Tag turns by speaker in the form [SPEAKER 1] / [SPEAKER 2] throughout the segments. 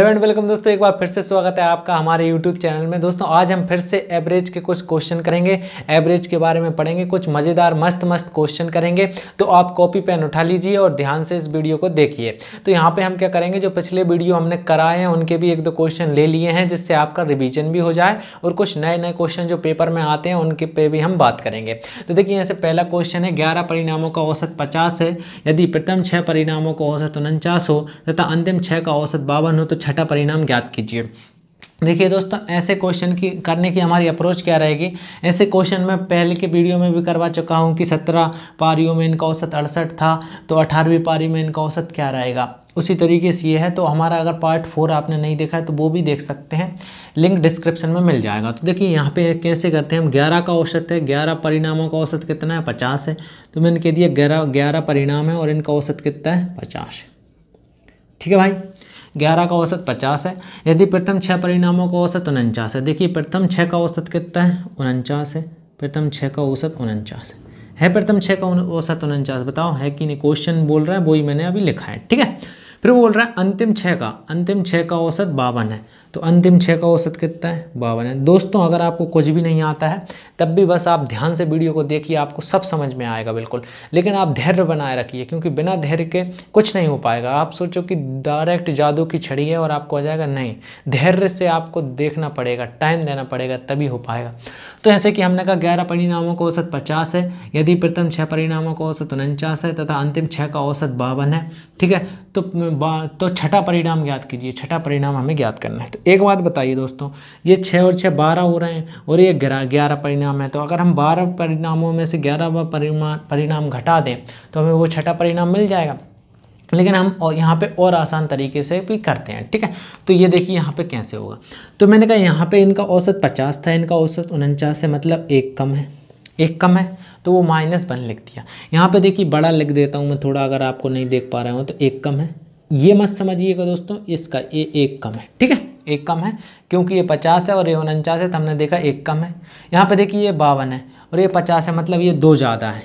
[SPEAKER 1] hello and welcome दोस्तों एक बार फिर से स्वागत है आपका हमारे यूट्यूब चैनल में दोस्तों आज हम फिर से एवरेज के कुछ क्वेश्चन करेंगे एवरेज के बारे में पढ़ेंगे कुछ मज़ेदार मस्त मस्त क्वेश्चन करेंगे तो आप कॉपी पेन उठा लीजिए और ध्यान से इस वीडियो को देखिए तो यहाँ पे हम क्या करेंगे जो पिछले वीडियो हमने कराए हैं उनके भी एक दो क्वेश्चन ले लिए हैं जिससे आपका रिविजन भी हो जाए और कुछ नए नए क्वेश्चन जो पेपर में आते हैं उनके पे भी हम बात करेंगे तो देखिए यहाँ से पहला क्वेश्चन है ग्यारह परिणामों का औसत पचास है यदि प्रथम छः परिणामों का औसत उनचास हो तथा अंतिम छः का औसत बावन हो तो छठा परिणाम ज्ञात कीजिए देखिए दोस्तों ऐसे क्वेश्चन की करने की हमारी अप्रोच क्या रहेगी ऐसे क्वेश्चन मैं पहले के वीडियो में भी करवा चुका हूँ कि सत्रह पारियों में इनका औसत अड़सठ था तो अठारहवीं पारी में इनका औसत क्या रहेगा उसी तरीके से ये है तो हमारा अगर पार्ट फोर आपने नहीं देखा है तो वो भी देख सकते हैं लिंक डिस्क्रिप्शन में मिल जाएगा तो देखिए यहाँ पे कैसे करते हैं हम ग्यारह का औसत है ग्यारह परिणामों का औसत कितना है पचास है तो मैंने कह दिया ग्यारह ग्यारह परिणाम है और इनका औसत कितना है पचास ठीक है भाई ग्यारह का औसत पचास है यदि प्रथम छः परिणामों का औसत उनचास है देखिए प्रथम छः का औसत कितना है उनचास है प्रथम छः का औसत उनचास है प्रथम छः का औसत उनचास बताओ है कि नहीं क्वेश्चन बोल रहा है वही मैंने अभी लिखा है ठीक है फिर वो बोल रहा है अंतिम छः का अंतिम छः का औसत बावन है तो अंतिम छः का औसत कितना है बावन है दोस्तों अगर आपको कुछ भी नहीं आता है तब भी बस आप ध्यान से वीडियो को देखिए आपको सब समझ में आएगा बिल्कुल लेकिन आप धैर्य बनाए रखिए क्योंकि बिना धैर्य के कुछ नहीं हो पाएगा आप सोचो कि डायरेक्ट जादू की छड़ी है और आपको आ जाएगा नहीं धैर्य से आपको देखना पड़ेगा टाइम देना पड़ेगा तभी हो पाएगा तो जैसे कि हमने कहा ग्यारह परिणामों का औसत पचास है यदि प्रथम छः परिणामों का औसत उनचास है तथा अंतिम छः का औसत बावन है ठीक है तो तो छठा परिणाम ज्ञात कीजिए छठा परिणाम हमें ज्ञात करना है तो एक बात बताइए दोस्तों ये छः और छः बारह हो रहे हैं और ये ग्यारह परिणाम है तो अगर हम बारह परिणामों में से ग्यारह परिणाम घटा दें तो हमें वो छठा परिणाम मिल जाएगा लेकिन हम और यहाँ पे और आसान तरीके से भी करते हैं ठीक है तो ये देखिए यहाँ पे कैसे होगा तो मैंने कहा यहाँ पे इनका औसत पचास था इनका औसत उनचास है मतलब एक कम है एक कम है तो वो माइनस वन लिख दिया यहाँ पे देखिए बड़ा लिख देता हूँ मैं थोड़ा अगर आपको नहीं देख पा रहा हूँ तो एक कम है ये मत समझिएगा दोस्तों इसका ये एक कम है ठीक है एक कम है क्योंकि ये पचास है और ये उनचास है तो हमने देखा एक कम है यहाँ पर देखिए ये बावन है और ये पचास है मतलब ये दो ज़्यादा है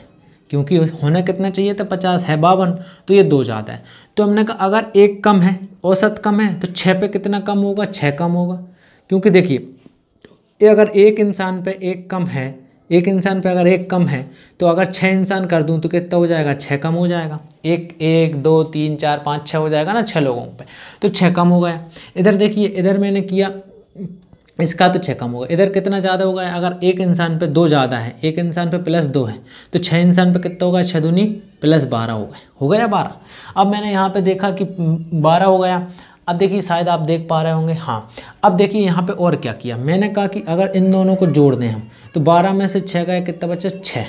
[SPEAKER 1] क्योंकि होना कितना चाहिए था पचास है बावन तो ये दो ज़्यादा है तो हमने कहा अगर एक कम है औसत कम है तो छः पे कितना कम होगा छः कम होगा क्योंकि देखिए अगर एक इंसान पे एक कम है एक इंसान पे अगर एक कम है तो अगर छः इंसान कर दूं तो कितना हो जाएगा छः कम हो जाएगा एक एक दो तीन चार पाँच छः हो जाएगा ना छः लोगों पे तो छः कम हो गया इधर देखिए इधर मैंने किया इसका तो छः कम होगा इधर कितना ज़्यादा होगा अगर एक इंसान पे दो ज़्यादा है एक इंसान पे प्लस दो है तो छः इंसान पे कितना होगा छः दूनी प्लस बारह हो गए हो गया बारह अब मैंने यहाँ पे देखा कि बारह हो गया अब देखिए शायद आप देख पा रहे होंगे हाँ अब देखिए यहाँ पे और क्या किया मैंने कहा कि अगर इन दोनों को जोड़ दें हम तो बारह में से छः गए कितना बचा छः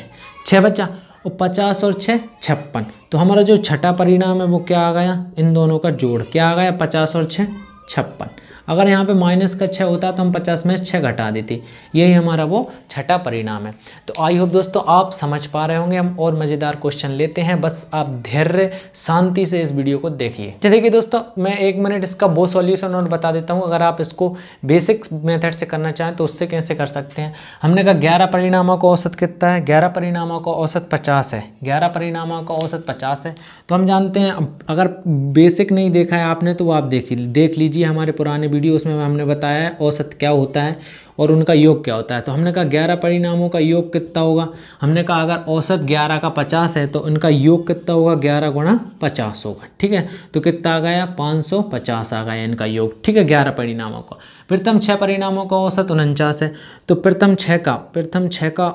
[SPEAKER 1] छः बचा और पचास और छः छप्पन तो हमारा जो छठा परिणाम है वो क्या आ गया इन दोनों का जोड़ क्या आ गया पचास और छः छप्पन अगर यहाँ पे माइनस का छः होता तो हम पचास में छः घटा देते यही हमारा वो छठा परिणाम है तो आई होप दोस्तों आप समझ पा रहे होंगे हम और मज़ेदार क्वेश्चन लेते हैं बस आप धैर्य शांति से इस वीडियो को देखिए अच्छा देखिए दोस्तों मैं एक मिनट इसका वो सॉल्यूशन और बता देता हूँ अगर आप इसको बेसिक मेथड से करना चाहें तो उससे कैसे कर सकते हैं हमने कहा ग्यारह परिणामों का औसत कितना है ग्यारह परिणामों का औसत पचास है ग्यारह परिणामों का औसत पचास है तो हम जानते हैं अगर बेसिक नहीं देखा है आपने तो आप देख देख लीजिए हमारे पुराने वीडियो उसमें हमने बताया है औसत क्या होता है और उनका योग क्या होता है तो हमने कहा ग्यारह परिणामों का योग कितना होगा हमने कहा अगर औसत ग्यारह का पचास है तो उनका योग कितना होगा ग्यारह गुणा पचास होगा ठीक है तो कितना आ गया पाँच सौ पचास आ गया इनका योग ठीक है ग्यारह परिणामों का प्रथम छः परिणामों का औसत उनचास है तो प्रथम छः का प्रथम छः का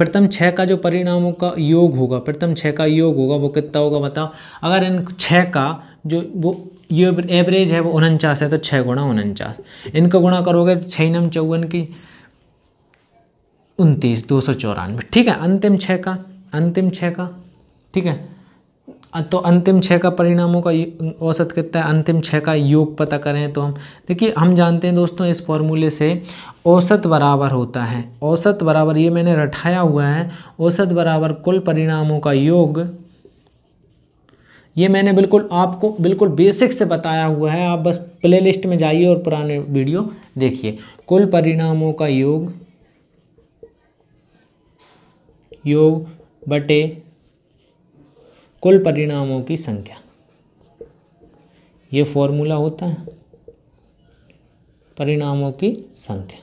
[SPEAKER 1] प्रथम छः का जो परिणामों का योग होगा प्रथम छः का योग होगा वो कितना होगा बताओ अगर इन छः का जो वो ये एवरेज है वो उनचास है तो छः गुणा उनचास इनका गुणा करोगे तो छः नम चौवन की उनतीस दो सौ चौरानवे ठीक है अंतिम छः का अंतिम छः का ठीक है तो अंतिम छः का परिणामों का औसत कितना है अंतिम छः का योग पता करें तो हम देखिए हम जानते हैं दोस्तों इस फॉर्मूले से औसत बराबर होता है औसत बराबर ये मैंने रठाया हुआ है औसत बराबर कुल परिणामों का योग ये मैंने बिल्कुल आपको बिल्कुल बेसिक से बताया हुआ है आप बस प्लेलिस्ट में जाइए और पुराने वीडियो देखिए कुल परिणामों का योग योग बटे कुल परिणामों की संख्या ये फॉर्मूला होता है परिणामों की संख्या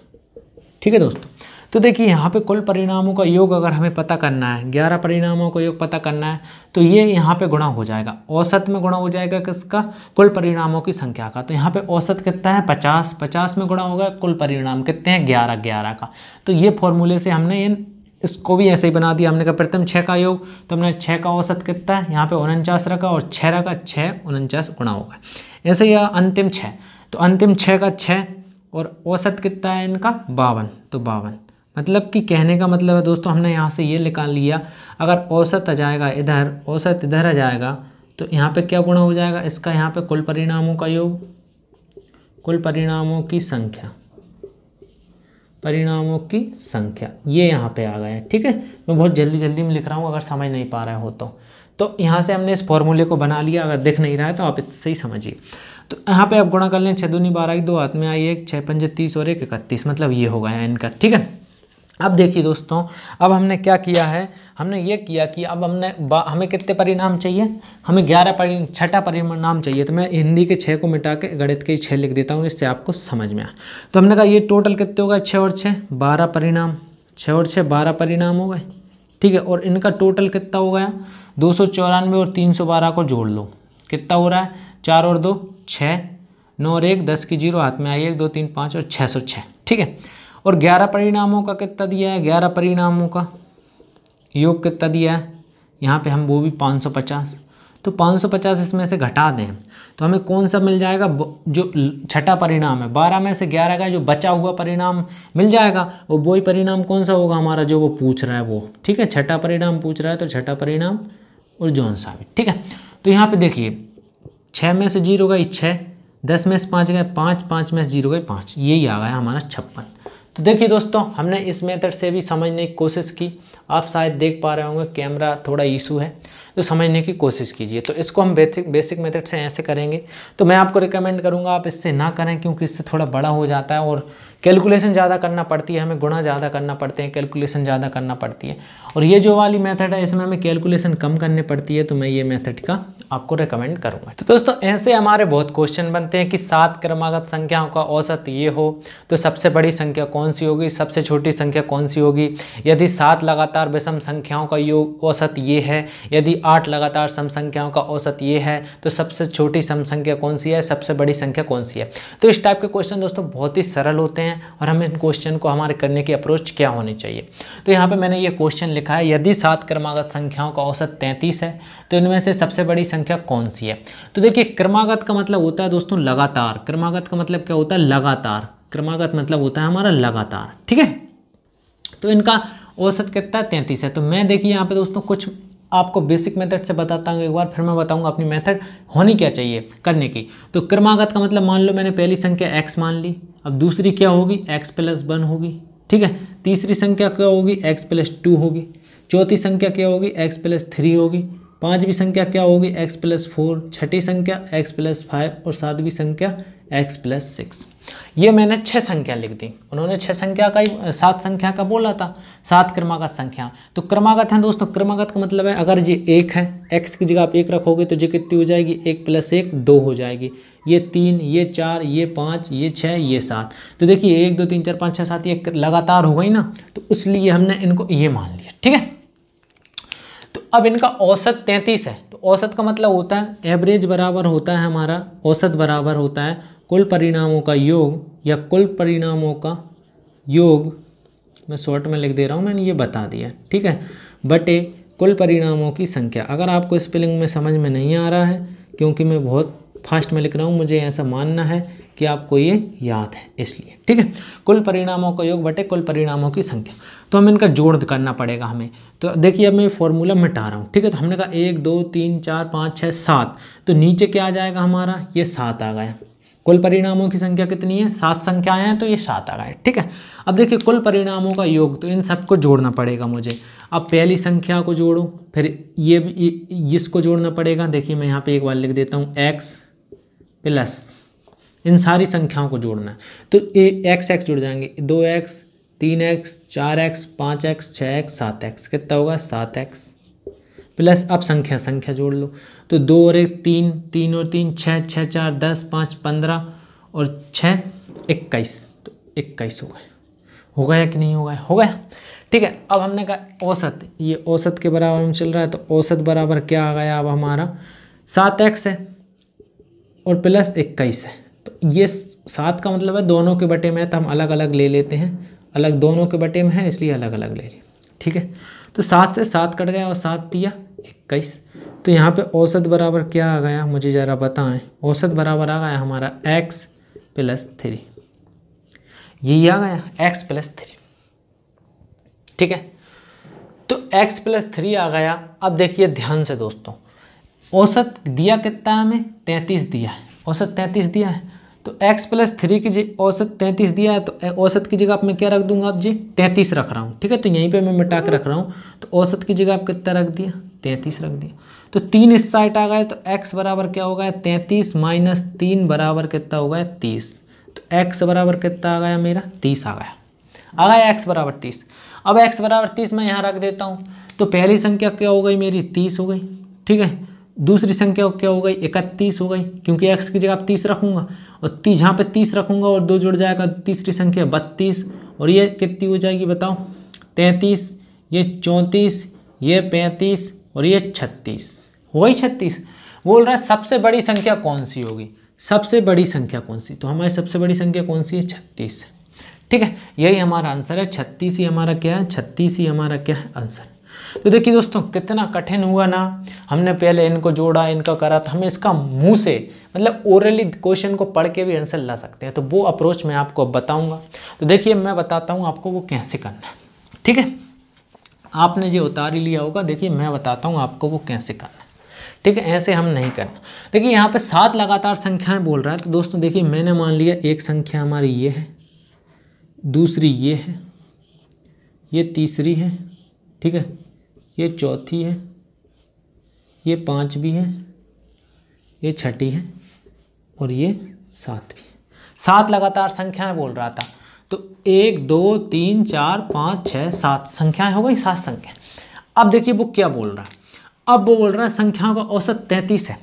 [SPEAKER 1] ठीक है दोस्तों तो देखिए यहाँ पे कुल परिणामों का योग अगर हमें पता करना है ग्यारह परिणामों का योग पता करना है तो ये यहाँ पे गुणा हो जाएगा औसत में गुणा हो जाएगा किसका कुल परिणामों की संख्या का तो यहाँ पे औसत कितना है पचास पचास में गुणा होगा कुल परिणाम कितने हैं ग्यारह ग्यारह का तो ये फॉर्मूले से हमने इन इसको भी ऐसे ही बना दिया हमने कहा प्रथम छः का योग तो हमने छः का औसत कितना है यहाँ पर उनचास रखा और छः रखा छः उनचास गुणा होगा ऐसे ही अंतिम छः तो अंतिम छः का छः और औसत कितना है इनका बावन तो बावन मतलब कि कहने का मतलब है दोस्तों हमने यहाँ से ये निकाल लिया अगर औसत आ जाएगा इधर औसत इधर आ जाएगा तो यहाँ पे क्या गुणा हो जाएगा इसका यहाँ पे कुल परिणामों का योग कुल परिणामों की संख्या परिणामों की संख्या ये यहाँ पे आ गया ठीक है मैं बहुत जल्दी जल्दी में लिख रहा हूँ अगर समझ नहीं पा रहे हो तो तो यहाँ से हमने इस फॉर्मूले को बना लिया अगर दिख नहीं रहा है तो आप इससे ही समझिए तो यहाँ पे आप गुणा कर लें छः दूनी बारह एक दो आत्मी आई एक छः पंजे तीस और एक इकतीस मतलब ये हो गया इनका ठीक है अब देखिए दोस्तों अब हमने क्या किया है हमने ये किया कि अब हमने हमें कितने परिणाम चाहिए हमें ग्यारह परि छठा परिणाम चाहिए तो मैं हिंदी के छः को मिटा के गणित के छः लिख देता हूँ इससे आपको समझ में आ तो हमने कहा ये टोटल कितने हो गए छः और छः बारह परिणाम छः और छः बारह परिणाम हो गए ठीक है और इनका टोटल कितना हो गया दो और तीन को जोड़ लो कितना हो रहा है चार और दो छः नौ और एक दस की जीरो हाथ में आई एक दो तीन पाँच और छः सौ छः ठीक है और ग्यारह परिणामों का कितना दिया है ग्यारह परिणामों का योग कितना दिया है यहाँ पे हम वो भी 550 तो 550 इसमें से घटा दें तो हमें कौन सा मिल जाएगा जो छठा परिणाम है बारह में से ग्यारह का जो बचा हुआ परिणाम मिल जाएगा वो वही परिणाम कौन सा होगा हमारा जो वो पूछ रहा है वो ठीक है छठा परिणाम पूछ रहा है तो छठा परिणाम और जौन सा भी ठीक है तो यहाँ पर देखिए छः में से जीरो गई छः दस में से पाँच गए पाँच पाँच में से जीरो गए पाँच यही आ गया हमारा छप्पन तो देखिए दोस्तों हमने इस मेथड से भी समझने की कोशिश की आप शायद देख पा रहे होंगे कैमरा थोड़ा इशू है तो समझने की कोशिश कीजिए तो इसको हम बेसिक बेसिक मेथड से ऐसे करेंगे तो मैं आपको रिकमेंड करूँगा आप इससे ना करें क्योंकि इससे थोड़ा बड़ा हो जाता है और कैलकुलेशन ज़्यादा करना पड़ती है हमें गुणा ज़्यादा करना पड़ते हैं कैलकुलेशन ज़्यादा करना पड़ती है और ये जो वाली मेथड है इसमें हमें कैलकुलेशन कम करनी पड़ती है तो मैं ये मेथड का आपको रिकमेंड करूँगा तो दोस्तों ऐसे हमारे बहुत क्वेश्चन बनते हैं कि सात क्रमागत संख्याओं का औसत ये हो तो सबसे बड़ी संख्या कौन सी होगी सबसे छोटी संख्या कौन सी होगी यदि सात लगातार लगातार विषम संख्याओं का योग औसत ये है यदि आठ लगातार सम संख्याओं का औसत ये है तो सबसे छोटी सम संख्या कौन सी है सबसे बड़ी संख्या कौन सी है तो इस टाइप के क्वेश्चन दोस्तों बहुत ही सरल होते हैं और हमें इन क्वेश्चन को हमारे करने की अप्रोच क्या होनी चाहिए तो यहाँ पर मैंने ये क्वेश्चन लिखा है यदि सात क्रमागत संख्याओं का औसत तैंतीस है तो इनमें से सबसे बड़ी संख्या कौन सी है तो देखिए क्रमागत का मतलब होता है दोस्तों लगातार क्रमागत का मतलब क्या होता है लगातार क्रमागत मतलब होता है हमारा लगातार ठीक है तो इनका औसत कितना तैंतीस है तो मैं देखिए यहाँ पे दोस्तों कुछ आपको बेसिक मेथड से बताता हूँ एक बार फिर मैं बताऊँगा अपनी मेथड होनी क्या चाहिए करने की तो क्रमागत का मतलब मान लो मैंने पहली संख्या एक्स मान ली अब दूसरी क्या होगी एक्स प्लस वन होगी ठीक है तीसरी संख्या क्या होगी एक्स प्लस टू होगी चौथी संख्या क्या होगी एक्स प्लस थ्री होगी पाँचवीं संख्या क्या होगी एक्स प्लस फोर छठी संख्या एक्स प्लस फाइव और सातवीं संख्या एक्स प्लस सिक्स ये मैंने छह संख्या लिख दी उन्होंने छह संख्या का सात संख्या का बोला था सात क्रमागत संख्या तो क्रमागत है दोस्तों क्रमागत का मतलब है अगर ये एक है एक्स की जगह आप एक रखोगे तो ये कितनी हो जाएगी एक प्लस एक दो हो जाएगी ये तीन ये चार ये पाँच ये छः ये सात तो देखिए एक दो तीन चार पाँच छः सात ये लगातार हो गई ना तो उसलिए हमने इनको ये मान लिया ठीक है तो अब इनका औसत तैंतीस है तो औसत का मतलब होता है एवरेज बराबर होता है हमारा औसत बराबर होता है कुल परिणामों का योग या कुल परिणामों का योग मैं शॉर्ट में लिख दे रहा हूँ मैंने ये बता दिया ठीक है बटे कुल परिणामों की संख्या अगर आपको स्पेलिंग में समझ में नहीं आ रहा है क्योंकि मैं बहुत फास्ट में लिख रहा हूँ मुझे ऐसा मानना है कि आपको ये याद है इसलिए ठीक है कुल परिणामों का योग बटे कुल परिणामों की संख्या तो हमें इनका जोड़ करना पड़ेगा हमें तो देखिए अब मैं फॉर्मूला मिटा रहा हूँ ठीक है तो हमने कहा एक दो तीन चार पाँच छः सात तो नीचे क्या आ जाएगा हमारा ये सात आ गया कुल परिणामों की संख्या कितनी है सात संख्याएं हैं तो ये सात आ गए ठीक है अब देखिए कुल परिणामों का योग तो इन सबको जोड़ना पड़ेगा मुझे अब पहली संख्या को जोड़ो फिर ये इसको जोड़ना पड़ेगा देखिए मैं यहाँ पे एक बार लिख देता हूँ एक्स प्लस इन सारी संख्याओं को जोड़ना है तो एक्स एक्स जुड़ जाएंगे दो एक्स तीन एक्स चार एक्स पाँच एक्स छः एक्स सात एक्स कितना होगा सात एक्स प्लस अब संख्या संख्या जोड़ लो तो दो और एक तीन तीन और तीन छः छः चार दस पाँच पंद्रह और छः इक्कीस तो इक्कीस हो गए हो गया कि नहीं हो गया हो गया ठीक है अब हमने कहा औसत ये औसत के बराबर में चल रहा है तो औसत बराबर क्या आ गया अब हमारा सात एक्स है और प्लस इक्कीस है तो ये सात का मतलब है दोनों के बटे में है तो हम अलग अलग ले लेते हैं अलग दोनों के बटे में है इसलिए अलग अलग ले लें ठीक है तो सात से सात कट गया और सात दिया इक्कीस तो यहाँ पे औसत बराबर क्या आ गया मुझे ज़रा बताएं औसत बराबर आ गया हमारा x प्लस थ्री यही आ गया x प्लस थ्री ठीक है तो x प्लस थ्री आ गया अब देखिए ध्यान से दोस्तों औसत दिया कितना है हमें तैंतीस दिया है औसत तैंतीस दिया है तो x प्लस थ्री की जी औसत तैंतीस दिया है तो औसत की जगह आप मैं क्या रख दूंगा आप जी तैंतीस रख रहा हूँ ठीक है तो यहीं पे मैं मिटा के रख रहा हूँ तो औसत की जगह आप कितना रख दिया तैंतीस रख दिया तो तीन इस साइड आ गए तो x बराबर क्या होगा तैंतीस माइनस तीन बराबर कितना होगा है तीस तो x बराबर कितना आ गया मेरा तीस आ गया आ गया एक्स बराबर तीस अब एक्स बराबर तीस मैं यहाँ रख देता हूँ तो पहली संख्या क्या हो गई मेरी तीस हो गई ठीक है दूसरी संख्या क्या हो गई इकतीस हो गई क्योंकि एक्स की जगह आप तीस रखूँगा और तीस यहाँ पे तीस रखूँगा और दो जुड़ जाएगा तीसरी संख्या बत्तीस और ये कितनी हो जाएगी बताओ तैंतीस ये चौंतीस ये पैंतीस और ये छत्तीस हो गई छत्तीस बोल रहा है सबसे बड़ी संख्या कौन सी होगी सबसे बड़ी संख्या कौन सी तो हमारी सबसे बड़ी संख्या कौन सी है छत्तीस ठीक है यही हमारा आंसर है छत्तीस ही हमारा क्या है छत्तीस ही हमारा क्या है आंसर तो देखिए दोस्तों कितना कठिन हुआ ना हमने पहले इनको जोड़ा इनका करा तो हमें इसका मुंह से मतलब ओरली क्वेश्चन को पढ़ के भी आंसर ला सकते हैं तो वो अप्रोच मैं आपको अब बताऊँगा तो देखिए मैं बताता हूँ आपको वो कैसे करना है ठीक है आपने जो उतार ही लिया होगा देखिए मैं बताता हूँ आपको वो कैसे करना है ठीक है ऐसे हम नहीं करना देखिए यहाँ पे सात लगातार संख्याएं बोल रहा है तो दोस्तों देखिए मैंने मान लिया एक संख्या हमारी ये है दूसरी ये है ये तीसरी है ठीक है ये चौथी है ये पाँचवीं है ये छठी है और ये सातवीं सात लगातार संख्याएं बोल रहा था तो एक दो तीन चार पाँच छः सात संख्याएं हो गई सात संख्या अब देखिए वो क्या बोल रहा है अब वो बोल रहा है संख्याओं का औसत तैंतीस है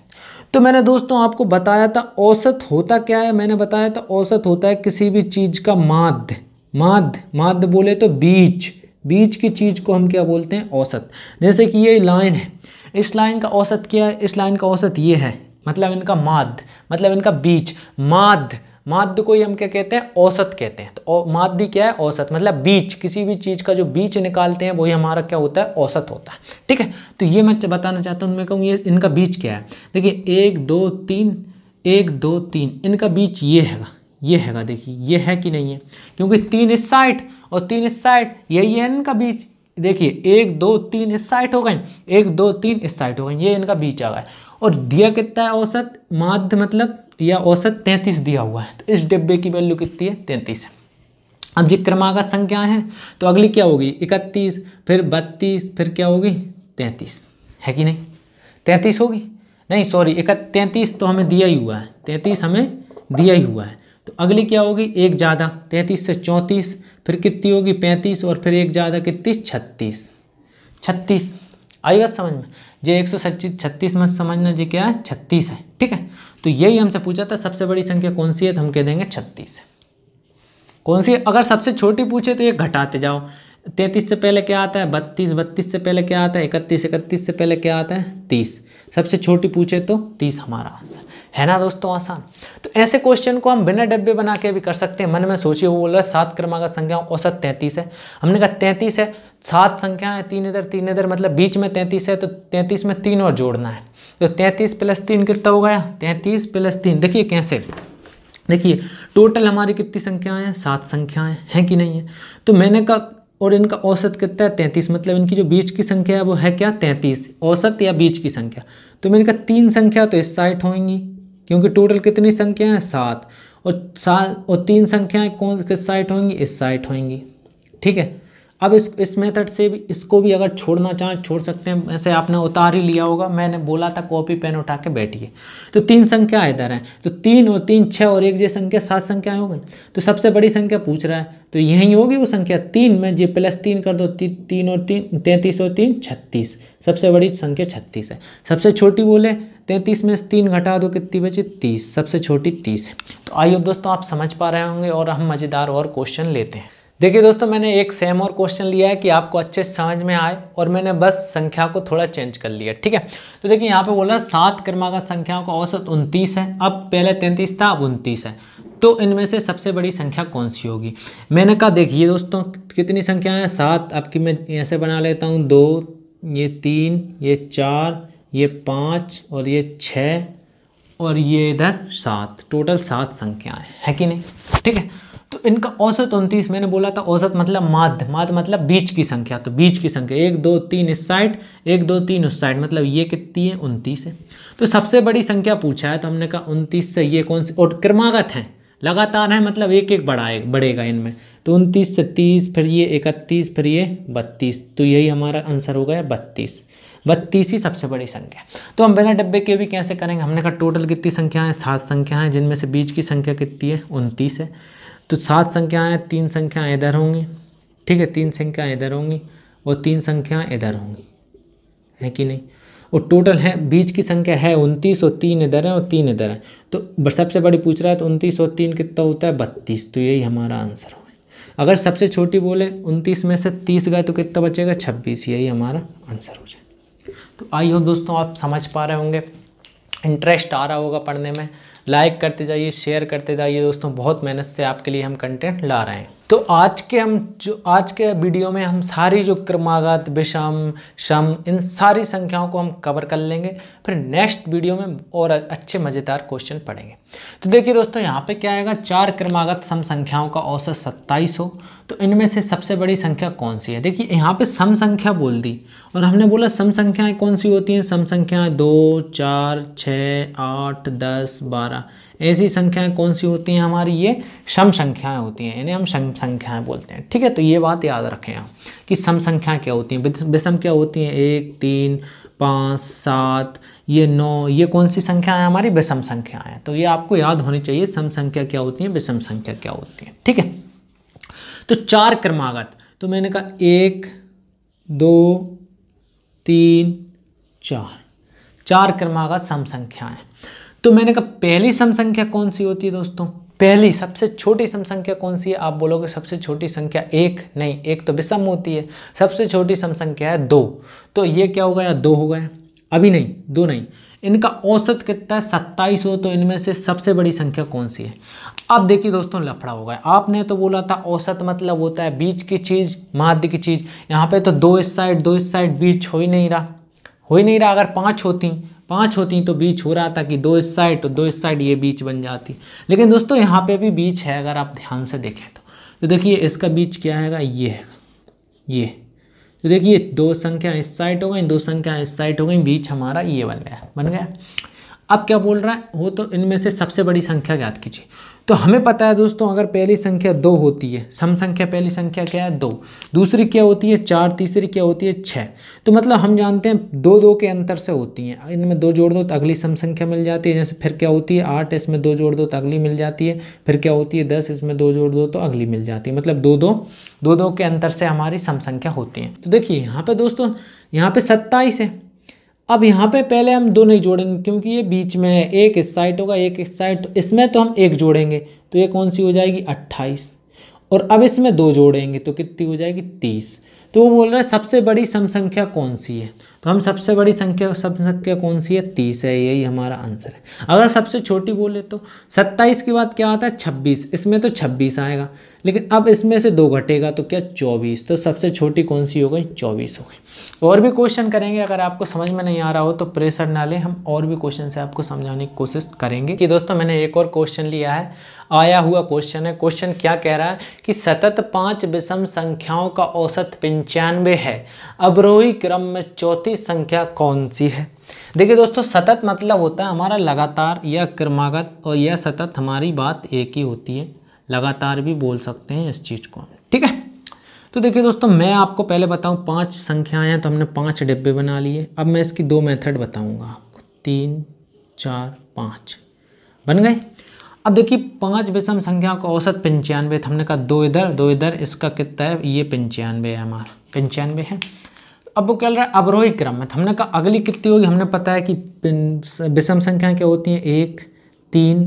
[SPEAKER 1] तो मैंने दोस्तों आपको बताया था औसत होता क्या है मैंने बताया था औसत होता है किसी भी चीज़ का माध्य माध्य माध्य बोले तो बीच बीच की चीज़ को हम क्या बोलते हैं औसत जैसे कि ये लाइन है इस लाइन का औसत क्या है इस लाइन का औसत ये है मतलब इनका माध्य मतलब इनका बीच माध्य माध्य को ही हम क्या कहते हैं औसत कहते हैं तो माध्य क्या है औसत मतलब बीच किसी भी चीज़ का जो बीच निकालते हैं वही हमारा क्या होता है औसत होता है ठीक है तो ये मैं बताना चाहता हूँ मैं कहूँ ये इनका बीच क्या है देखिए एक दो तीन एक दो तीन इनका बीच ये है ये हैगा देखिए ये है कि नहीं है क्योंकि तीन इस साइड और तीन इस साइड यही है इनका बीच देखिए एक दो तीन इस साइड हो गए एक दो तीन इस साइड हो गए ये इनका बीच आ गया और दिया कितना है औसत माध्य मतलब या औसत तैंतीस दिया हुआ है तो इस डिब्बे की वैल्यू कितनी है तैंतीस है अब जी क्रमागत संख्या है तो अगली क्या होगी इकतीस फिर बत्तीस फिर क्या होगी तैंतीस है कि नहीं तैंतीस होगी नहीं सॉरी इकत तैंतीस तो हमें दिया ही हुआ है तैंतीस हमें दिया ही हुआ है तो अगली क्या होगी एक ज़्यादा तैंतीस से चौंतीस फिर कितनी होगी पैंतीस और फिर एक ज़्यादा कितनी छत्तीस छत्तीस आई बात समझ में जे एक सौ छत्तीस मत समझना जी क्या है छत्तीस है ठीक है तो यही हमसे पूछा था सबसे बड़ी संख्या कौन सी है तो हम कह देंगे छत्तीस कौन सी अगर सबसे छोटी पूछे तो ये घटाते जाओ तैंतीस से पहले क्या आता है बत्तीस बत्तीस से पहले क्या आता है इकतीस इकतीस से पहले क्या आता है तीस सबसे छोटी पूछे तो तीस हमारा आंसर है ना दोस्तों आसान तो ऐसे क्वेश्चन को हम बिना डब्बे बना के भी कर सकते हैं मन में सोचिए वो बोल रहा है सात क्रमागत संख्या औसत तैंतीस है हमने कहा तैंतीस है सात संख्या है तीन इधर तीन इधर मतलब बीच में तैंतीस है तो तैंतीस में तीन और जोड़ना है तो तैंतीस प्लस तीन कितना हो गया तैंतीस प्लस तीन देखिए कैसे देखिए टोटल हमारी कितनी संख्याएं हैं सात संख्याएं हैं है कि नहीं है तो मैंने कहा और इनका औसत कितना है तैंतीस मतलब इनकी जो बीच की संख्या है वो है क्या तैंतीस औसत या बीच की संख्या तो मैंने कहा तीन संख्या तो इस साइड होंगी क्योंकि टोटल कितनी संख्याएं हैं सात और सात और तीन संख्याएं कौन किस साइड होंगी इस साइड होंगी ठीक है अब इस इस मेथड से भी इसको भी अगर छोड़ना चाहें छोड़ सकते हैं ऐसे आपने उतार ही लिया होगा मैंने बोला था कॉपी पेन उठा के बैठिए तो तीन संख्या इधर हैं तो तीन और तीन छः और एक जो संख्या सात संख्याएं हो गई तो सबसे बड़ी संख्या पूछ रहा है तो यही होगी वो संख्या तीन में जे प्लस तीन कर दो ती, तीन और तीन तैंतीस और तीन छत्तीस सबसे बड़ी संख्या छत्तीस है सबसे छोटी बोले तैंतीस में तीन घटा दो कितनी बची तीस सबसे छोटी तीस है तो आइए अब दोस्तों आप समझ पा रहे होंगे और हम मज़ेदार और क्वेश्चन लेते हैं देखिए दोस्तों मैंने एक सेम और क्वेश्चन लिया है कि आपको अच्छे से समझ में आए और मैंने बस संख्या को थोड़ा चेंज कर लिया ठीक है तो देखिए यहाँ पे बोला सात क्रमागत संख्याओं का औसत उनतीस है अब पहले तैंतीस था अब उनतीस है तो इनमें से सबसे बड़ी संख्या कौन सी होगी मैंने कहा देखिए दोस्तों कितनी संख्या है सात आपकी मैं ऐसे बना लेता हूँ दो ये तीन ये चार ये पाँच और ये छ और ये इधर सात टोटल सात संख्याएं है कि नहीं ठीक है तो इनका औसत उनतीस मैंने बोला था औसत मतलब माध्य माध्य मतलब बीच की संख्या तो बीच की संख्या एक दो तीन इस साइड एक दो तीन उस साइड मतलब ये कितनी है उनतीस है तो सबसे बड़ी संख्या पूछा है तो हमने कहा उनतीस से ये कौन सी और क्रमागत हैं लगातार हैं मतलब एक एक बढ़ाए बढ़ेगा इनमें तो उनतीस से तीस फिर ये इकतीस फिर ये बत्तीस तो यही हमारा आंसर हो गया बत्तीस बत्तीस ही सबसे बड़ी संख्या तो हम बिना डब्बे के भी कैसे करेंगे हमने कहा टोटल कितनी संख्या है सात संख्या है जिनमें से बीच की संख्या कितनी है उनतीस है तो सात संख्याएँ तीन संख्याएँ इधर होंगी ठीक है तीन संख्याएँ इधर होंगी और तीन संख्याएँ इधर होंगी है कि नहीं और टोटल है बीच की संख्या है उनतीस और तीन इधर है और तीन इधर है तो सबसे बड़ी पूछ रहा है तो उनतीस और तीन कितना होता है बत्तीस तो यही हमारा आंसर होगा अगर सबसे छोटी बोले उनतीस में से तीस गए तो कितना बचेगा छब्बीस यही हमारा आंसर हो जाएगा तो आई होप दोस्तों आप समझ पा रहे होंगे इंटरेस्ट आ रहा होगा पढ़ने में लाइक करते जाइए शेयर करते जाइए दोस्तों बहुत मेहनत से आपके लिए हम कंटेंट ला रहे हैं तो आज के हम जो आज के वीडियो में हम सारी जो क्रमागत विषम सम इन सारी संख्याओं को हम कवर कर लेंगे फिर नेक्स्ट वीडियो में और अच्छे मज़ेदार क्वेश्चन पढ़ेंगे तो देखिए दोस्तों यहाँ पे क्या आएगा चार क्रमागत सम संख्याओं का औसत सत्ताईस हो तो इनमें से सबसे बड़ी संख्या कौन सी है देखिए यहाँ पर सम संख्या बोल दी और हमने बोला सम संख्याएँ कौन सी होती हैं सम संख्याएँ दो चार छः आठ दस बारह ऐसी संख्याएं कौन सी होती हैं हमारी ये सम संख्याएं होती हैं इन्हें हम सम संख्याएं बोलते हैं ठीक है तो ये बात याद रखें आप कि सम संख्याएं क्या होती हैं विषम क्या होती हैं एक तीन पाँच सात ये नौ ये कौन सी संख्या है हमारी विषम संख्या है तो ये आपको याद होनी चाहिए सम संख्या क्या होती है विषम संख्या क्या होती है ठीक है तो चार क्रमागत तो मैंने कहा एक दो तीन चार चार क्रमागत सम संख्याएं तो मैंने कहा पहली सम संख्या कौन सी होती है दोस्तों पहली सबसे छोटी सम संख्या कौन सी है आप बोलोगे सबसे छोटी संख्या एक नहीं एक तो विषम होती है सबसे छोटी सम संख्या है दो तो ये क्या हो गया दो हो गया अभी नहीं दो नहीं इनका औसत कितना है सत्ताईस हो तो इनमें से सबसे बड़ी संख्या कौन सी है अब देखिए दोस्तों लफड़ा हो गया आपने तो बोला था औसत मतलब होता है बीच की चीज़ माध्य की चीज़ यहाँ पे तो दो इस साइड दो इस साइड बीच हो ही नहीं रहा हो ही नहीं रहा अगर पांच होती पाँच होती तो बीच हो रहा था कि दो इस साइड तो दो इस साइड ये बीच बन जाती लेकिन दोस्तों यहाँ पे भी बीच है अगर आप ध्यान से देखें तो तो देखिए इसका बीच क्या आएगा ये है ये तो देखिए दो संख्या इस साइड हो गई दो संख्या इस साइड हो गई बीच हमारा ये बन गया बन गया अब क्या बोल रहा है वो तो इनमें से सबसे बड़ी संख्या याद कीजिए तो हमें पता है दोस्तों अगर पहली संख्या दो होती है सम संख्या पहली संख्या क्या है दो दूसरी क्या होती है चार तीसरी क्या होती है छः तो मतलब हम जानते हैं दो दो के अंतर से होती हैं इनमें दो जोड़ दो तो अगली सम संख्या मिल जाती है जैसे फिर क्या होती है आठ इसमें दो जोड़ दो तो अगली मिल जाती है फिर क्या होती है दस इसमें दो जोड़ दो तो अगली मिल जाती है मतलब दो दो दो दो के अंतर से हमारी सम संख्या होती है तो देखिए यहाँ पर दोस्तों यहाँ पर सत्ताईस है अब यहाँ पे पहले हम दो नहीं जोड़ेंगे क्योंकि ये बीच में है एक इस साइड होगा एक इस साइड तो इसमें तो हम एक जोड़ेंगे तो ये कौन सी हो जाएगी अट्ठाईस और अब इसमें दो जोड़ेंगे तो कितनी हो जाएगी तीस तो वो बोल रहा है सबसे बड़ी सम संख्या कौन सी है तो हम सबसे बड़ी संख्या सब संख्या कौन सी है तीस है यही हमारा आंसर है अगर सबसे छोटी बोले तो सत्ताईस के बाद क्या आता है छब्बीस इसमें तो छब्बीस आएगा लेकिन अब इसमें से दो घटेगा तो क्या चौबीस तो सबसे छोटी कौन सी हो गई चौबीस हो गई और भी क्वेश्चन करेंगे अगर आपको समझ में नहीं आ रहा हो तो प्रेशर ना लें हम और भी क्वेश्चन से आपको समझाने की कोशिश करेंगे कि दोस्तों मैंने एक और क्वेश्चन लिया है आया हुआ क्वेश्चन है क्वेश्चन क्या कह रहा है कि सतत पाँच विषम संख्याओं का औसत पंचानवे है अवरोही क्रम में चौथी चौथी संख्या कौन सी है देखिए दोस्तों सतत मतलब होता है हमारा लगातार या क्रमागत और यह सतत हमारी बात एक ही होती है लगातार भी बोल सकते हैं इस चीज़ को ठीक है तो देखिए दोस्तों मैं आपको पहले बताऊं पांच संख्याएं हैं तो हमने पांच डिब्बे बना लिए अब मैं इसकी दो मेथड बताऊंगा आपको तीन चार पाँच बन गए अब देखिए पांच विषम संख्या का औसत पंचानवे तो हमने कहा दो इधर दो इधर इसका कितना है ये पंचानवे है हमारा पंचानवे है अब वो क्या रहा है अवरोही क्रम में तो हमने कहा अगली कितनी होगी हमने पता है कि विषम संख्या क्या होती हैं एक तीन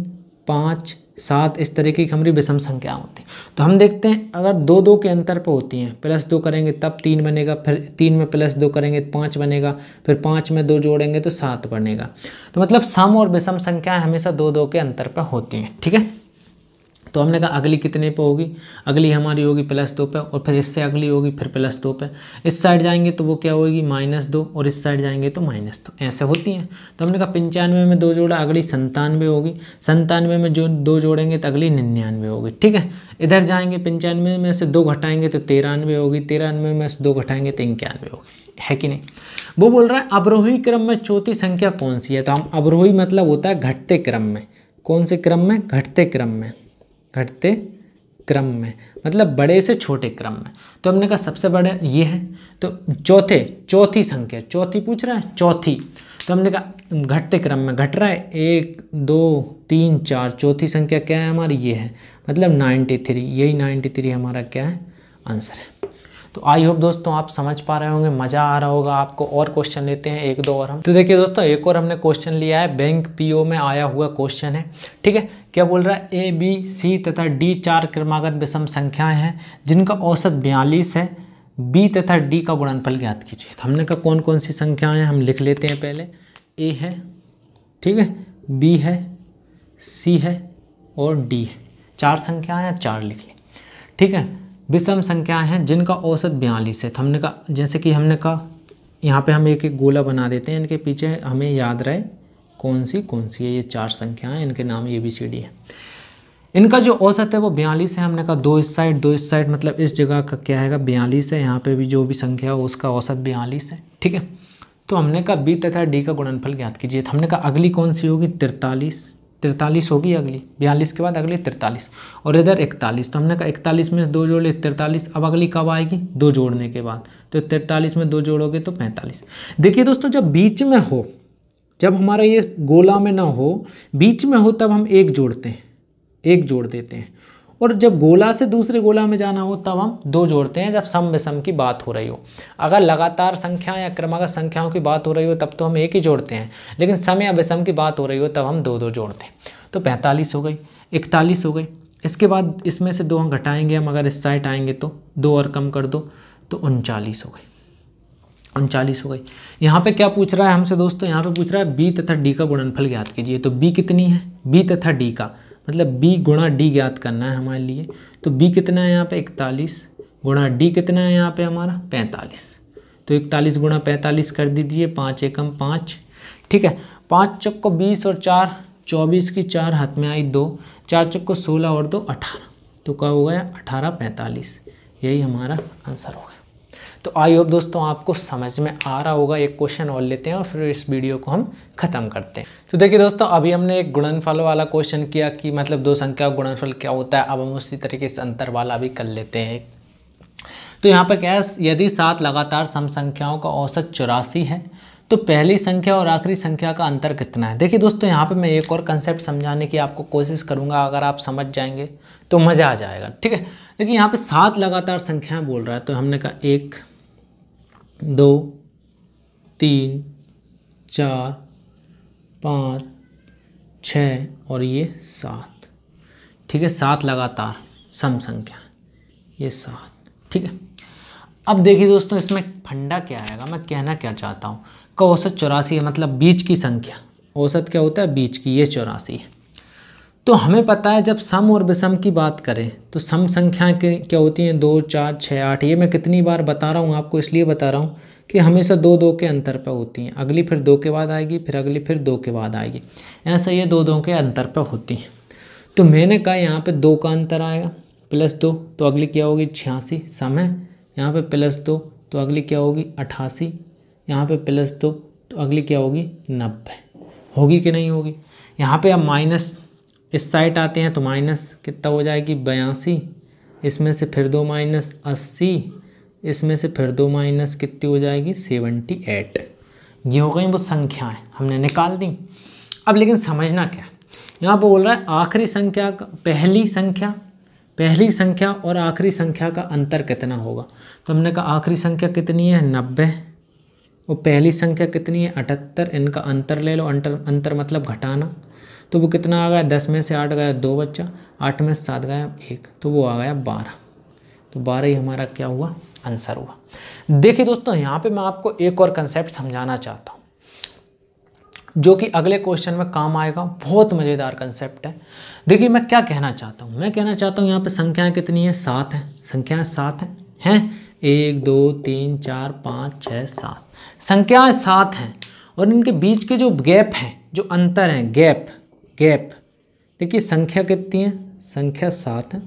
[SPEAKER 1] पाँच सात इस तरीके की हमारी विषम संख्या होती हैं तो हम देखते हैं अगर दो दो के अंतर पर होती हैं प्लस दो करेंगे तब तीन बनेगा फिर तीन में प्लस दो करेंगे तो पाँच बनेगा फिर पाँच में दो जोड़ेंगे तो सात बनेगा तो मतलब सम और विषम संख्याएं हमेशा दो दो के अंतर पर होती हैं ठीक है तो हमने कहा अगली कितने पे होगी अगली हमारी होगी प्लस दो पे और फिर इससे अगली होगी फिर प्लस दो पे इस साइड जाएंगे तो वो क्या होगी माइनस दो और इस साइड जाएंगे तो माइनस दो ऐसे होती हैं तो हमने कहा पंचानवे में दो जोड़ा अगली संतानवे होगी संतानवे में जो दो जोड़ेंगे तो अगली निन्यानवे होगी ठीक है इधर जाएंगे पंचानवे में से दो घटाएंगे तो तिरानवे होगी तिरानवे में से दो घटाएंगे तो इक्यानवे होगी है कि नहीं वो बोल रहा है अवरोही क्रम में चौथी संख्या कौन सी है तो हम अवरोही मतलब होता है घटते क्रम में कौन से क्रम में घटते क्रम में घटते क्रम में मतलब बड़े से छोटे क्रम में तो हमने कहा सबसे बड़ा ये है तो चौथे चौथी संख्या चौथी पूछ रहा है चौथी तो हमने कहा घटते क्रम में घट रहा है एक दो तीन चार चौथी संख्या क्या है हमारी ये है मतलब नाइन्टी थ्री यही नाइन्टी थ्री हमारा क्या है आंसर है तो आई होप दोस्तों आप समझ पा रहे होंगे मज़ा आ रहा होगा आपको और क्वेश्चन लेते हैं एक दो और हम तो देखिए दोस्तों एक और हमने क्वेश्चन लिया है बैंक पीओ में आया हुआ क्वेश्चन है ठीक है क्या बोल रहा है ए बी सी तथा डी चार क्रमागत विषम संख्याएँ हैं जिनका औसत बयालीस है बी तथा डी का गुणनफल ज्ञात कीजिए तो हमने कहा कौन कौन सी संख्याएँ हैं हम लिख लेते हैं पहले ए है ठीक है बी है सी है और डी है चार संख्याएँ चार लिख लें ठीक है विषम संख्याएं हैं जिनका औसत बयालीस है तो हमने कहा जैसे कि हमने कहा यहाँ पे हम एक एक गोला बना देते हैं इनके पीछे हमें याद रहे कौन सी कौन सी है ये चार संख्याएं इनके नाम ए बी सी डी है इनका जो औसत है वो बयालीस है हमने कहा दो इस साइड दो इस साइड मतलब इस जगह का क्या है बयालीस है यहाँ पर भी जो भी संख्या है उसका औसत बयालीस है ठीक है तो हमने कहा बी तथा डी का गुणनफल ज्ञात कीजिए तो हमने कहा अगली कौन सी होगी तिरतालीस तिरतालीस होगी अगली बयालीस के बाद अगली तिरतालीस और इधर इकतालीस तो हमने कहा इकतालीस में दो जोड़ लिए तिरतालीस अब अगली कब आएगी दो जोड़ने के बाद तो तिरतालीस में दो जोड़ोगे तो पैंतालीस देखिए दोस्तों जब बीच में हो जब हमारा ये गोला में ना हो बीच में हो तब हम एक जोड़ते हैं एक जोड़ देते हैं और जब गोला से दूसरे गोला में जाना हो तब हम दो जोड़ते हैं जब सम विषम की बात हो रही हो अगर लगातार संख्या या क्रमागत संख्याओं की बात हो रही हो तब तो हम एक ही जोड़ते हैं लेकिन सम या विषम की बात हो रही हो तब हम दो दो जोड़ते हैं तो पैंतालीस हो गई इकतालीस हो गई इसके बाद इसमें से दो हम घटाएंगे हम अगर इस साइड आएंगे तो दो और कम कर दो तो उनचालीस हो गई उनचालीस हो गई यहाँ पे क्या पूछ रहा है हमसे दोस्तों यहाँ पे पूछ रहा है बी तथा डी का गुणनफल ज्ञात कीजिए तो बी कितनी है बी तथा डी का मतलब b गुणा डी ज्ञात करना है हमारे लिए तो b कितना है यहाँ पे इकतालीस गुणा डी कितना है यहाँ पे हमारा पैंतालीस तो इकतालीस गुणा पैंतालीस कर दीजिए पाँच एकम पाँच ठीक है पाँच चक्को बीस और चार चौबीस की चार हाथ में आई दो चार चक्को को सोलह और दो अठारह तो क्या हो गया अठारह पैंतालीस यही हमारा आंसर होगा तो आई होप दोस्तों आपको समझ में आ रहा होगा एक क्वेश्चन और लेते हैं और फिर इस वीडियो को हम खत्म करते हैं तो देखिए दोस्तों अभी हमने एक गुणनफल वाला क्वेश्चन किया कि मतलब दो संख्या का गुणनफल क्या होता है अब हम उसी तरीके से अंतर वाला भी कर लेते हैं तो यहाँ पर क्या है यदि सात लगातार सम संख्याओं का औसत चौरासी है तो पहली संख्या और आखिरी संख्या का अंतर कितना है देखिए दोस्तों यहाँ पे मैं एक और कंसेप्ट समझाने की आपको कोशिश करूँगा अगर आप समझ जाएंगे तो मज़ा आ जाएगा ठीक है देखिए यहाँ पे सात लगातार संख्याएं बोल रहा है तो हमने कहा एक दो तीन चार पाँच छः और ये सात ठीक है सात लगातार सम संख्या ये सात ठीक है अब देखिए दोस्तों इसमें फंडा क्या आएगा मैं कहना क्या चाहता हूँ का औसत चौरासी है मतलब बीच की संख्या औसत क्या होता है बीच की ये चौरासी है तो हमें पता है जब सम और विषम की बात करें तो सम के क्या होती हैं दो चार छः आठ ये मैं कितनी बार बता रहा हूँ आपको इसलिए बता रहा हूँ कि हमेशा दो दो के अंतर पर होती हैं अगली फिर दो के बाद आएगी फिर अगली फिर दो के बाद आएगी ऐसा ये दो दो के अंतर पर होती हैं तो मैंने कहा यहाँ पर दो का अंतर आएगा प्लस दो तो अगली क्या होगी छियासी सम है यहाँ पे प्लस दो तो अगली क्या होगी अट्ठासी यहाँ पे प्लस दो तो अगली क्या होगी नब्बे होगी कि नहीं होगी यहाँ पे अब माइनस इस साइड आते हैं तो माइनस कितना हो जाएगी बयासी इसमें से फिर दो माइनस अस्सी इसमें से फिर दो माइनस कितनी हो जाएगी सेवेंटी एट ये हो गई वो संख्याएं हमने निकाल दी अब लेकिन समझना क्या यहाँ पर बोल रहा है आखिरी संख्या का पहली संख्या पहली संख्या और आखिरी संख्या का अंतर कितना होगा तो हमने कहा आखिरी संख्या कितनी है नब्बे और पहली संख्या कितनी है अठहत्तर इनका अंतर ले लो अंतर अंतर मतलब घटाना तो वो कितना आ गया दस में से आठ गया दो बच्चा आठ में से सात गया एक तो वो आ गया बारह तो बारह ही हमारा क्या हुआ आंसर हुआ देखिए दोस्तों यहाँ पे मैं आपको एक और कंसेप्ट समझाना चाहता हूँ जो कि अगले क्वेश्चन में काम आएगा बहुत मज़ेदार कंसेप्ट है देखिए मैं क्या कहना चाहता हूँ मैं कहना चाहता हूँ यहाँ पे संख्याएं कितनी है सात हैं संख्याएं सात हैं हैं एक दो तीन चार पाँच छः सात संख्याएं सात हैं और इनके बीच के जो गैप हैं जो अंतर हैं गैप गैप देखिए संख्या कितनी है संख्या सात है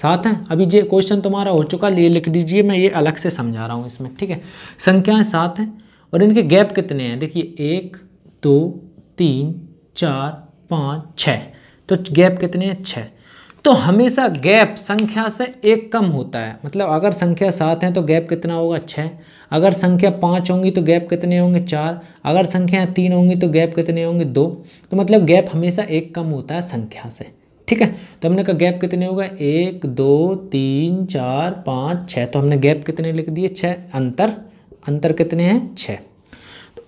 [SPEAKER 1] सात है अभी ये क्वेश्चन तुम्हारा हो चुका ये लिख दीजिए मैं ये अलग से समझा रहा हूँ इसमें ठीक है संख्याएं सात हैं और इनके गैप कितने हैं देखिए एक दो तीन चार पाँच छः तो गैप कितने हैं छः तो हमेशा गैप संख्या से एक कम होता है मतलब अगर संख्या सात है तो गैप कितना होगा छः अगर संख्या पाँच होंगी तो गैप कितने होंगे चार अगर संख्या तीन होंगी तो गैप कितने होंगे दो तो मतलब गैप हमेशा एक कम होता है संख्या से ठीक है तो हमने कहा गैप कितने होगा एक दो तीन चार पाँच छः तो हमने गैप कितने लिख दिए छः अंतर अंतर कितने हैं छः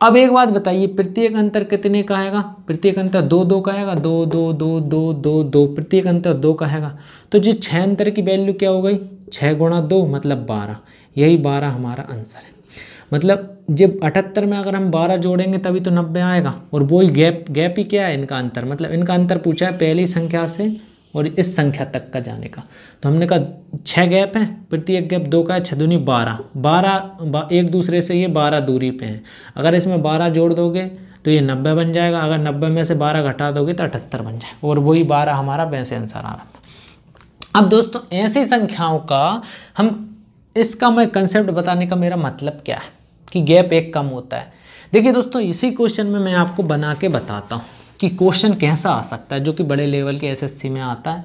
[SPEAKER 1] अब एक बात बताइए प्रत्येक अंतर कितने का आएगा प्रत्येक अंतर दो दो का आएगा दो दो दो दो दो दो प्रत्येक अंतर दो का आएगा तो जी छः अंतर की वैल्यू क्या हो गई छः गुणा दो मतलब बारह यही बारह हमारा आंसर है मतलब जब अठहत्तर में अगर हम बारह जोड़ेंगे तभी तो नब्बे आएगा और वो ही गैप गैप ही क्या है इनका अंतर मतलब इनका अंतर पूछा है पहली संख्या से और इस संख्या तक का जाने का तो हमने कहा छः गैप हैं प्रत्येक गैप दो का है छः दूनी बारह बारह एक दूसरे से ये बारह दूरी पे हैं अगर इसमें बारह जोड़ दोगे तो ये नब्बे बन जाएगा अगर नब्बे में से बारह घटा दोगे तो अठहत्तर बन जाएगा और वही बारह हमारा वैसे आंसर आ रहा था अब दोस्तों ऐसी संख्याओं का हम इसका मैं कंसेप्ट बताने का मेरा मतलब क्या है कि गैप एक कम होता है देखिए दोस्तों इसी क्वेश्चन में मैं आपको बना के बताता हूँ कि क्वेश्चन कैसा आ सकता है जो कि बड़े लेवल के एसएससी में आता है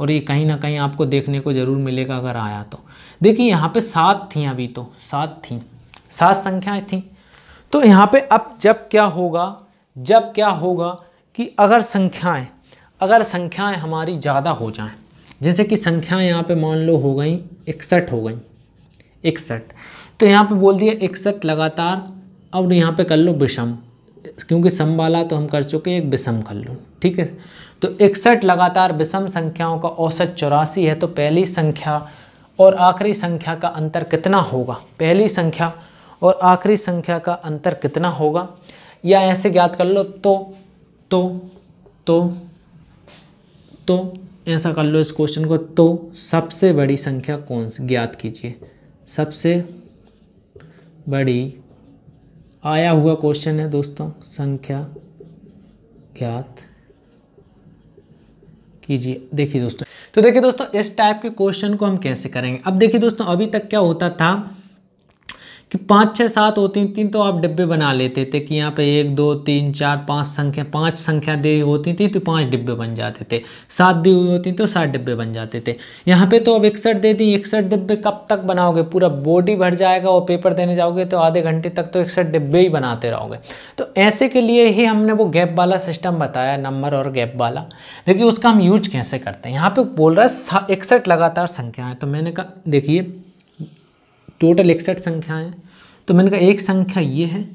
[SPEAKER 1] और ये कहीं ना कहीं आपको देखने को ज़रूर मिलेगा अगर आया तो देखिए यहाँ पे सात थी अभी तो सात थी सात संख्याएं थी तो यहाँ पे अब जब क्या होगा जब क्या होगा कि अगर संख्याएं अगर संख्याएं हमारी ज़्यादा हो जाएं जैसे कि संख्याएं यहाँ पे मान लो हो गई इकसठ हो गई इकसठ तो यहाँ पे बोल दिया इकसठ लगातार और यहाँ पे कर लो विषम क्योंकि सम वाला तो हम कर चुके एक विषम कर लो ठीक है तो इकसठ लगातार विषम संख्याओं का औसत चौरासी है तो पहली संख्या और आखिरी संख्या का अंतर कितना होगा पहली संख्या और आखिरी संख्या का अंतर कितना होगा या ऐसे ज्ञात कर लो तो तो तो तो ऐसा कर लो इस क्वेश्चन को तो सबसे बड़ी संख्या कौन सी ज्ञात कीजिए सबसे बड़ी आया हुआ क्वेश्चन है दोस्तों संख्या ज्ञात कीजिए देखिए दोस्तों तो देखिए दोस्तों इस टाइप के क्वेश्चन को हम कैसे करेंगे अब देखिए दोस्तों अभी तक क्या होता था कि पाँच छः सात होती थी तो आप डिब्बे बना लेते थे कि यहाँ पे एक दो तीन चार पाँच संख्या पाँच संख्या दी होती थी तो पाँच डिब्बे बन जाते थे सात दी हुई होती तो सात डिब्बे बन जाते थे यहाँ पे तो अब इकसठ दे दी इकसठ डिब्बे कब तक बनाओगे पूरा बोर्ड ही भर जाएगा और पेपर देने जाओगे तो आधे घंटे तक तो इकसठ डिब्बे ही बनाते रहोगे तो ऐसे के लिए ही हमने वो गैप वाला सिस्टम बताया नंबर और गैप वाला देखिए उसका हम यूज कैसे करते हैं यहाँ पर बोल रहा है इकसठ लगातार संख्या है तो मैंने कहा देखिए टोटल इकसठ संख्या है तो मैंने कहा एक संख्या ये है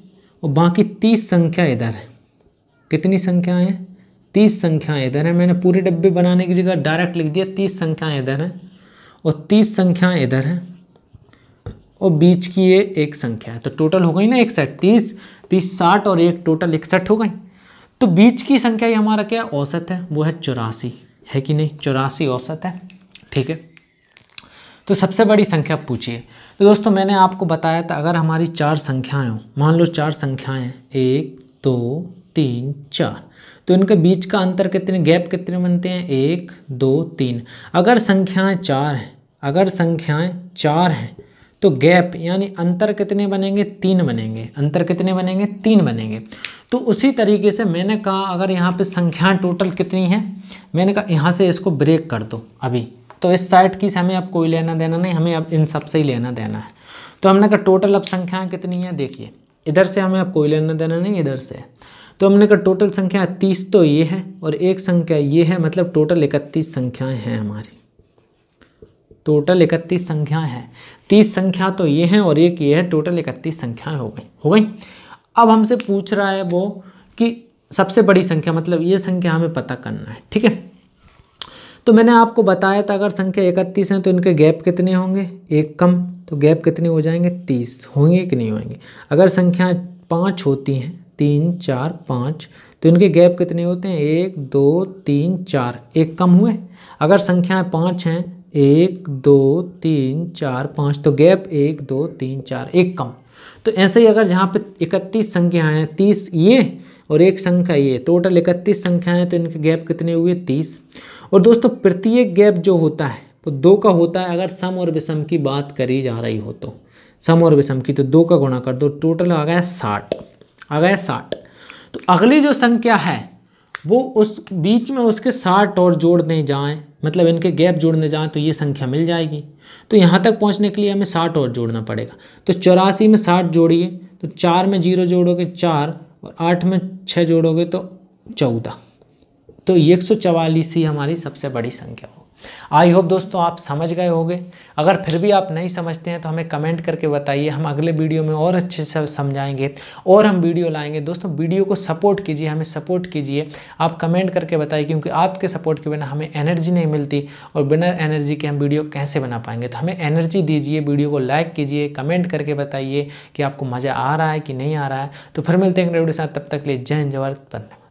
[SPEAKER 1] और बाकी तीस संख्या इधर है कितनी संख्या हैं तीस संख्या इधर हैं मैंने पूरे डब्बे बनाने की जगह डायरेक्ट लिख दिया तीस संख्या इधर हैं और तीस संख्या इधर हैं और बीच की ये एक संख्या है तो टोटल हो गई ना इकसठ तीस तीस साठ और एक टोटल इकसठ हो गई तो बीच की संख्या ये हमारा क्या औसत है वो है चौरासी है कि नहीं चौरासी औसत है ठीक है तो सबसे बड़ी संख्या पूछिए तो दोस्तों मैंने आपको बताया था अगर हमारी चार संख्याएं मान लो चार संख्याएं एक दो तीन चार तो इनके बीच का अंतर कितने गैप कितने बनते हैं एक दो तीन अगर संख्याएं चार हैं अगर संख्याएं चार हैं तो गैप यानी अंतर कितने बनेंगे तीन बनेंगे अंतर कितने बनेंगे तीन बनेंगे तो उसी तरीके से मैंने कहा अगर यहाँ पे संख्याएं टोटल कितनी हैं मैंने कहा यहाँ से इसको ब्रेक कर दो अभी तो इस साइड की से हमें अब कोई लेना देना नहीं हमें अब इन सब से ही लेना देना है तो हमने कहा टोटल अब संख्याएँ कितनी है देखिए इधर से हमें अब कोई लेना देना नहीं इधर से तो हमने कहा टोटल संख्या तीस तो ये है और एक संख्या ये है मतलब टोटल इकतीस संख्याएँ हैं हमारी टोटल इकतीस संख्या है तीस संख्या तो ये हैं और एक ये है टोटल इकतीस संख्याएं हो गई हो गई अब हमसे पूछ रहा है वो कि सबसे बड़ी संख्या मतलब ये संख्या हमें पता करना है ठीक है तो मैंने आपको बताया था अगर संख्या इकतीस है तो इनके गैप कितने होंगे एक कम तो गैप कितने हो जाएंगे तीस होंगे कि नहीं होंगे अगर संख्या पाँच होती हैं तीन चार पाँच तो इनके गैप कितने होते हैं एक दो तीन चार एक कम हुए अगर संख्याएं पाँच हैं एक दो तीन चार पाँच तो गैप एक दो तीन चार एक कम तो ऐसे ही अगर जहाँ पे इकतीस संख्याएँ हैं तीस ये और एक संख्या ये टोटल इकतीस संख्याएँ हैं तो इनके गैप कितने हुए तीस और दोस्तों प्रत्येक गैप जो होता है वो तो दो का होता है अगर सम और विषम की बात करी जा रही हो तो सम और विषम की तो दो का गुणा कर दो टोटल आ गया साठ आ गया साठ तो अगली जो संख्या है वो उस बीच में उसके साठ और जोड़ने जाएं मतलब इनके गैप जोड़ने जाएं तो ये संख्या मिल जाएगी तो यहाँ तक पहुँचने के लिए हमें साठ और जोड़ना पड़ेगा तो चौरासी में साठ जोड़िए तो चार में जीरो जोड़ोगे चार और आठ में छः जोड़ोगे तो चौदह तो एक सौ चवालीस ही हमारी सबसे बड़ी संख्या हो आई होप दोस्तों आप समझ गए होंगे अगर फिर भी आप नहीं समझते हैं तो हमें कमेंट करके बताइए हम अगले वीडियो में और अच्छे से समझाएंगे और हम वीडियो लाएंगे दोस्तों वीडियो को सपोर्ट कीजिए हमें सपोर्ट कीजिए आप कमेंट करके बताइए क्योंकि आपके सपोर्ट के बिना हमें एनर्जी नहीं मिलती और बिना एनर्जी के हम वीडियो कैसे बना पाएंगे तो हमें एनर्जी दीजिए वीडियो को लाइक कीजिए कमेंट करके बताइए कि आपको मज़ा आ रहा है कि नहीं आ रहा है तो फिर मिलते हैं वीडियो साथ तब तक लिए जय जवाहर धन्यवाद